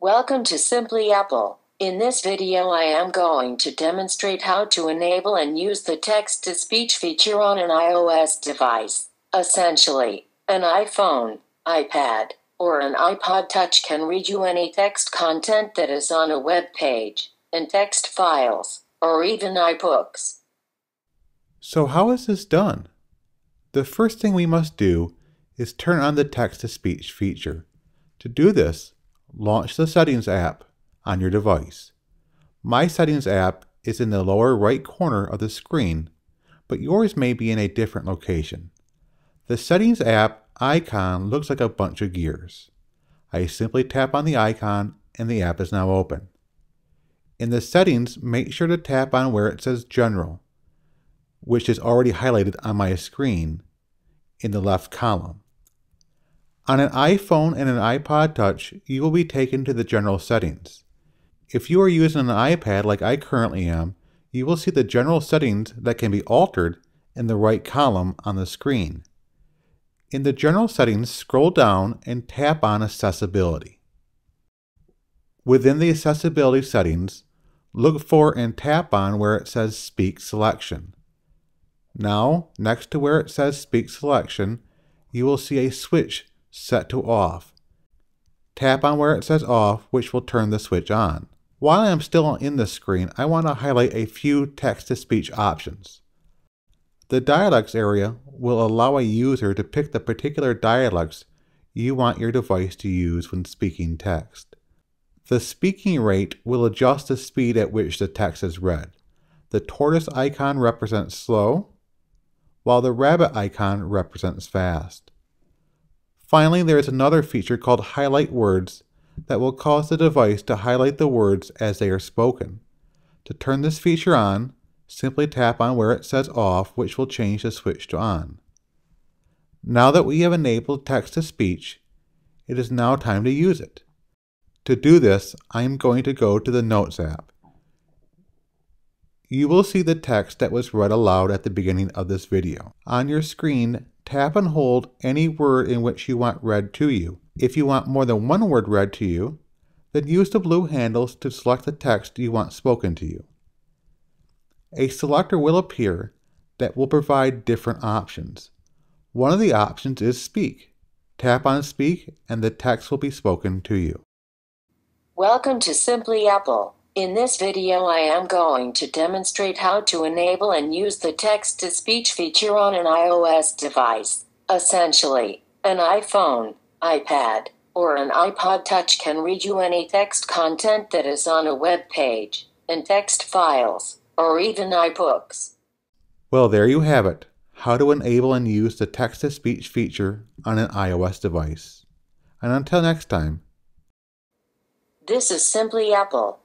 Welcome to Simply Apple. In this video I am going to demonstrate how to enable and use the text-to-speech feature on an iOS device. Essentially, an iPhone, iPad, or an iPod Touch can read you any text content that is on a web page, in text files, or even iBooks. So how is this done? The first thing we must do is turn on the text-to-speech feature. To do this, launch the Settings app on your device. My Settings app is in the lower right corner of the screen, but yours may be in a different location. The Settings app icon looks like a bunch of gears. I simply tap on the icon and the app is now open. In the settings, make sure to tap on where it says General, which is already highlighted on my screen in the left column. On an iPhone and an iPod Touch, you will be taken to the general settings. If you are using an iPad like I currently am, you will see the general settings that can be altered in the right column on the screen. In the general settings, scroll down and tap on accessibility. Within the accessibility settings, look for and tap on where it says Speak Selection. Now, next to where it says Speak Selection, you will see a switch set to off. Tap on where it says off, which will turn the switch on. While I am still in this screen, I want to highlight a few text-to-speech options. The dialects area will allow a user to pick the particular dialects you want your device to use when speaking text. The speaking rate will adjust the speed at which the text is read. The tortoise icon represents slow, while the rabbit icon represents fast. Finally, there is another feature called Highlight Words that will cause the device to highlight the words as they are spoken. To turn this feature on, simply tap on where it says off, which will change the switch to on. Now that we have enabled text-to-speech, it is now time to use it. To do this, I am going to go to the Notes app. You will see the text that was read aloud at the beginning of this video. On your screen, Tap and hold any word in which you want read to you. If you want more than one word read to you, then use the blue handles to select the text you want spoken to you. A selector will appear that will provide different options. One of the options is Speak. Tap on Speak and the text will be spoken to you. Welcome to Simply Apple. In this video I am going to demonstrate how to enable and use the text-to-speech feature on an iOS device. Essentially, an iPhone, iPad, or an iPod Touch can read you any text content that is on a web page, in text files, or even iBooks. Well, there you have it. How to enable and use the text-to-speech feature on an iOS device. And until next time. This is Simply Apple.